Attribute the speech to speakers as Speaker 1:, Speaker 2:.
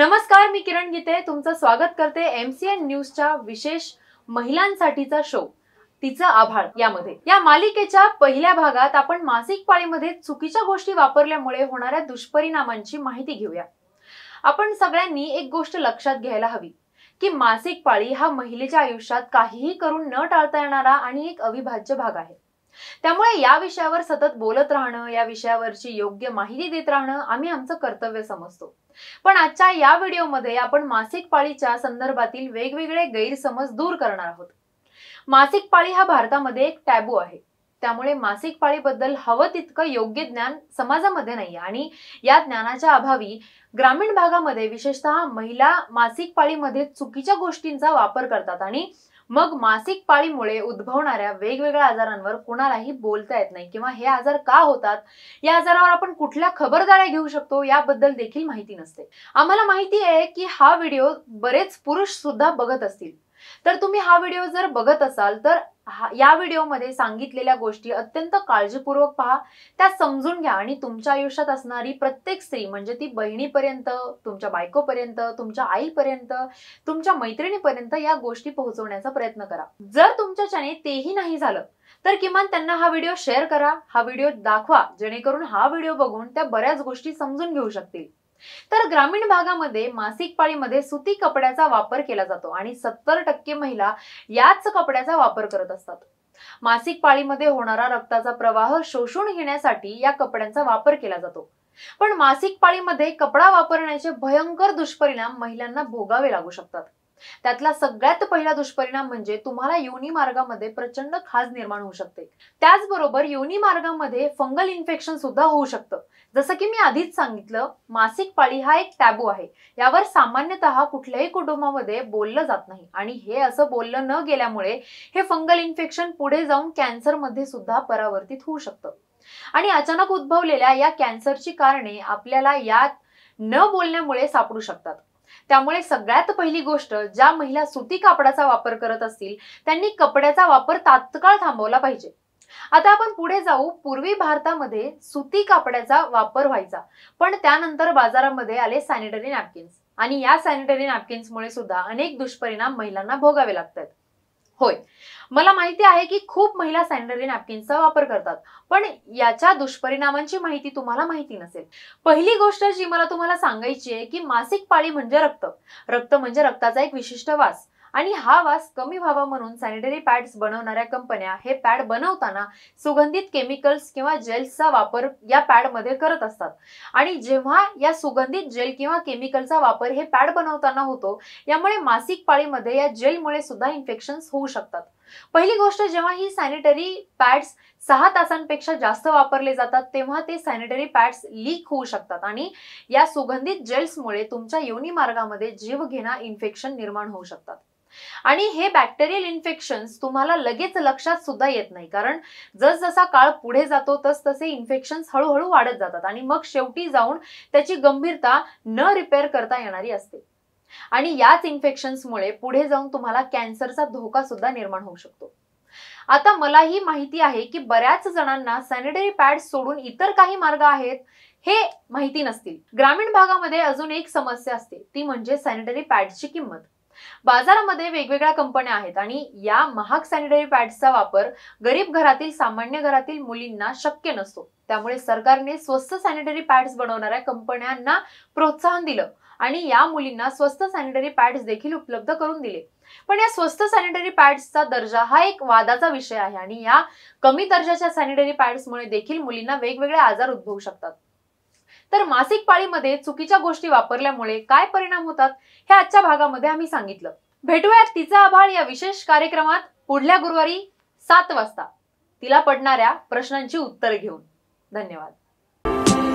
Speaker 1: नमस्कार मी किरण गीते तुमचं स्वागत करते एमसीएन न्यूजच्या विशेष महिलांसाठीचा शो तिचं आभाळ यामध्ये या मालिकेच्या पहिल्या भागात आपण मासिक पाळीमध्ये चुकीच्या गोष्टी वापरल्यामुळे होणाऱ्या दुष्परिणामांची माहिती घेऊया आपण सगळ्यांनी एक गोष्ट लक्षात घ्यायला हवी की मासिक पाळी हा महिलेच्या आयुष्यात काहीही करून न टाळता येणारा आणि एक अविभाज्य भाग आहे त्यामुळे या विषयावर सतत बोलत राहणं या विषयावरची योग्य माहिती देत राहणं आम्ही आमचं कर्तव्य समजतो पण आजच्या या व्हिडिओमध्ये आपण मासिक पाळीच्या संदर्भातील वेगवेगळे गैरसमज दूर करणार आहोत मासिक पाळी हा भारतामध्ये एक टॅबू आहे त्यामुळे मासिक पाळीबद्दल हवं तितकं योग्य ज्ञान समाजामध्ये नाही आणि या ज्ञानाच्या अभावी ग्रामीण भागामध्ये विशेषतः महिला मासिक पाळीमध्ये चुकीच्या गोष्टींचा वापर करतात आणि मग मासिक पाळीमुळे उद्भवणाऱ्या वेगवेगळ्या आजारांवर कुणालाही बोलता येत नाही किंवा हे आजार का होतात या आजारावर आपण कुठल्या खबरदाऱ्या घेऊ शकतो याबद्दल देखील माहिती नसते आम्हाला माहिती आहे की हा व्हिडिओ बरेच पुरुष सुद्धा बघत असतील तर तुम्ही हा व्हिडिओ जर बघत असाल तर या व्हिडिओमध्ये सांगितलेल्या गोष्टी अत्यंत काळजीपूर्वक पहा त्या समजून घ्या आणि तुमच्या आयुष्यात असणारी प्रत्येक स्त्री म्हणजे ती बहिणीपर्यंत तुमच्या बायकोपर्यंत तुमच्या आईपर्यंत तुमच्या मैत्रिणीपर्यंत या गोष्टी पोहोचवण्याचा प्रयत्न करा जर तुमच्याच्याने तेही नाही झालं तर किमान त्यांना हा व्हिडिओ शेअर करा हा व्हिडिओ दाखवा जेणेकरून हा व्हिडिओ बघून त्या बऱ्याच गोष्टी समजून घेऊ शकतील तर ग्रामीण भागामध्ये मासिक पाळीमध्ये सुती कपड्याचा वापर केला जातो आणि सत्तर टक्के महिला याच कपड्याचा वापर करत असतात मासिक पाळीमध्ये होणारा रक्ताचा प्रवाह शोषून घेण्यासाठी या कपड्यांचा वापर केला जातो पण मासिक पाळीमध्ये कपडा वापरण्याचे भयंकर दुष्परिणाम महिलांना भोगावे लागू शकतात त्यातला सगळ्यात पहिला दुष्परिणाम म्हणजे तुम्हाला योनी मार्गामध्ये प्रचंड खाज निर्माण होऊ शकते त्याचबरोबर योनी मार्गामध्ये फंगल इन्फेक्शन सुद्धा होऊ शकतं जसं की मी आधीच सांगितलं मासिक पाळी हा एक टॅबू आहे यावर सामान्यतः कुठल्याही कुटुंबामध्ये बोललं जात नाही आणि हे असं बोललं न गेल्यामुळे हे फंगल इन्फेक्शन पुढे जाऊन कॅन्सरमध्ये सुद्धा परावर्तित होऊ शकतं आणि अचानक उद्भवलेल्या या कॅन्सरची कारणे आपल्याला यात न बोलण्यामुळे सापडू शकतात त्यामुळे सगळ्यात पहिली गोष्ट ज्या महिला सुती कापडाचा वापर करत असतील त्यांनी कपड्याचा वापर तात्काळ थांबवला पाहिजे आता आपण पुढे जाऊ पूर्वी भारतामध्ये सुती कापड्याचा वापर व्हायचा पण त्यानंतर बाजारामध्ये आले सॅनिटरी नॅपकिन्स आणि या सॅनिटरी नॅपकिन्समुळे सुद्धा अनेक दुष्परिणाम महिलांना भोगावे लागतात होय मला माहिती आहे की खूप महिला सॅनिटरी नॅपकिनचा वापर करतात पण याच्या दुष्परिणामांची माहिती तुम्हाला माहिती नसेल पहिली गोष्ट जी मला तुम्हाला सांगायची आहे की मासिक पाळी म्हणजे रक्त रक्त म्हणजे रक्ताचा एक विशिष्ट वास आणि हा वास कमी व्हावा म्हणून सॅनिटरी पॅड्स बनवणाऱ्या कंपन्या हे पॅड बनवताना सुगंधित केमिकल्स किंवा जेल्सचा वापर या पॅड मध्ये करत असतात आणि जेव्हा या सुगंधित जेल किंवा केमिकलचा वापर हे पॅड बनवताना होतो यामुळे मासिक पाळीमध्ये या जेलमुळे सुद्धा इन्फेक्शन्स होऊ शकतात पहिली गोष्ट जेव्हा ही सॅनिटरी पॅड्स सहा तासांपेक्षा जास्त वापरले जातात तेव्हा ते सॅनिटरी पॅड्स लीक होऊ शकतात आणि या सुगंधित जेल्समुळे तुमच्या योनी मार्गामध्ये जीवघेणा इन्फेक्शन निर्माण होऊ शकतात आणि हे बॅक्टेरियल इन्फेक्शन तुम्हाला लगेच लक्षात सुद्धा येत नाही कारण जसजसा काळ पुढे जातो तस तसे इन्फेक्शन हळूहळू वाढत जातात आणि मग शेवटी जाऊन त्याची गंभीरता न रिपेअर करता येणारी असते आणि याच इन्फेक्शन्समुळे पुढे जाऊन तुम्हाला कॅन्सरचा धोका सुद्धा निर्माण होऊ शकतो आता मला ही माहिती आहे की बऱ्याच जणांना सॅनिटरी पॅड सोडून इतर काही मार्ग आहेत हे माहिती नसतील ग्रामीण भागामध्ये अजून एक समस्या असते ती म्हणजे सॅनिटरी पॅडची किंमत बाजारामध्ये वेगवेगळ्या कंपन्या आहेत आणि या महाग सॅनिटरी पॅडचा वापर गरीब घरातील सामान्य घरातील मुलींना शक्य नसतो त्यामुळे सरकारने स्वस्त सॅनिटरी पॅड्स बनवणाऱ्या कंपन्यांना प्रोत्साहन दिलं आणि या मुलींना स्वस्त सॅनिटरी पॅड्स देखील उपलब्ध करून दिले पण या स्वस्त सॅनिटरी पॅड्सचा दर्जा हा एक वादाचा विषय आहे आणि या कमी दर्जाच्या सॅनिटरी पॅड्समुळे देखील मुलींना वेगवेगळे आजार उद्भवू शकतात तर मासिक पाळीमध्ये चुकीच्या गोष्टी वापरल्यामुळे काय परिणाम होतात हे आजच्या भागामध्ये आम्ही सांगितलं भेटूयात तिचा आभाळ या विशेष कार्यक्रमात पुढल्या गुरुवारी सात वाजता तिला पडणाऱ्या प्रश्नांची उत्तर घेऊन धन्यवाद